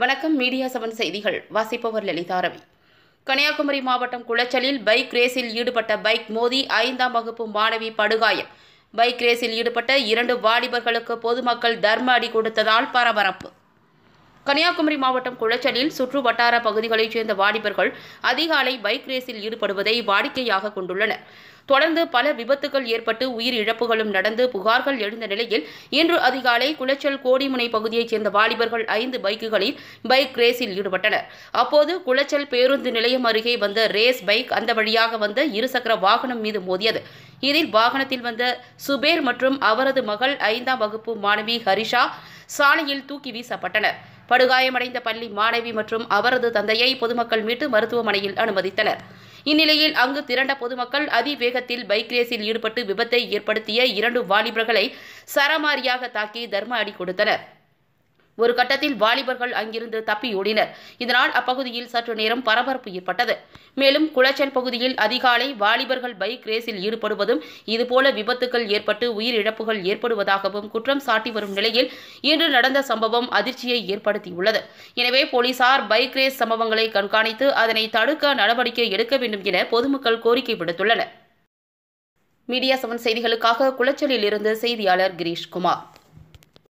வணக்கம் media seven செய்திகள் வாசிப்பவர் லலிதா ரவி கன்னியாகுமரி மாவட்டம் குளச்சலில் பைக் ரேஸில் ஈடுபட்ட பைக் மோதி ஐந்தாம் வகுப்பு மாணவி படுகாயம் பைக் ரேஸில் ஈடுபட்ட இரண்டு வாலிபர்களுக்கு பொதுமக்கள் தர்ம அடி கொடுத்ததால் பரபரப்பு கன்னியாகுமரி மாவட்டம் குளச்சலில் சுற்று வட்டார பகுதிகளைச் சேர்ந்த வாலிபர்கள் அதிகாலை பைக் ரேஸில் ஈடுபடுவதை வாடிக்கையாக கொண்டுள்ளனர் தொடர்ந்து பல விபத்துகள் ஏற்பட்டு உயிர் இழப்புகளும் நடந்து புகார்கள் எழுந்த நிலையில் இன்று அதிகாலை குளச்சல் கோடிமுனை பகுதியைச் சேர்ந்த வாலிபர்கள் ஐந்து பைக்குகளில் பைக் ரேஸில் ஈடுபட்டனர் அப்போது குளச்சல் பேருந்து நிலையம் அருகே வந்த ரேஸ் பைக் அந்த வழியாக வந்த இருசக்கர வாகனம் மீது மோதியது இதில் வாகனத்தில் வந்த சுபேர் மற்றும் அவரது மகள் ஐந்தாம் வகுப்பு மாணவி ஹரிஷா சாலையில் தூக்கி வீசப்பட்டனர் படுகாயமடைந்த பள்ளி மாணவி மற்றும் அவரது தந்தையை பொதுமக்கள் மீட்டு மருத்துவமனையில் அனுமதித்தனர் இந்நிலையில் அங்கு திரண்ட பொதுமக்கள் அதிவேகத்தில் பைக் ரேஸில் ஈடுபட்டு விபத்தை ஏற்படுத்திய இரண்டு வாலிபர்களை சரமாரியாக தாக்கி தர்ம அடி கொடுத்தனர் ஒரு கட்டத்தில் வாலிபர்கள் அங்கிருந்து தப்பியோடினர் இதனால் அப்பகுதியில் சற்று நேரம் பரபரப்பு ஏற்பட்டது மேலும் குளச்சல் பகுதியில் அதிகாலை வாலிபர்கள் பைக் ரேஸில் ஈடுபடுவதும் இதுபோல விபத்துகள் ஏற்பட்டு உயிரிழப்புகள் ஏற்படுவதாகவும் குற்றம் சாட்டி வரும் நிலையில் இன்று நடந்த சம்பவம் அதிர்ச்சியை ஏற்படுத்தியுள்ளது எனவே போலீசார் பைக் ரேஸ் சம்பவங்களை கண்காணித்து அதனை தடுக்க நடவடிக்கை எடுக்க வேண்டும் என பொதுமக்கள் கோரிக்கை விடுத்துள்ளனர் மீடியா செவன் செய்திகளுக்காக குளச்சலில் இருந்து செய்தியாளர் கிரீஷ்குமார்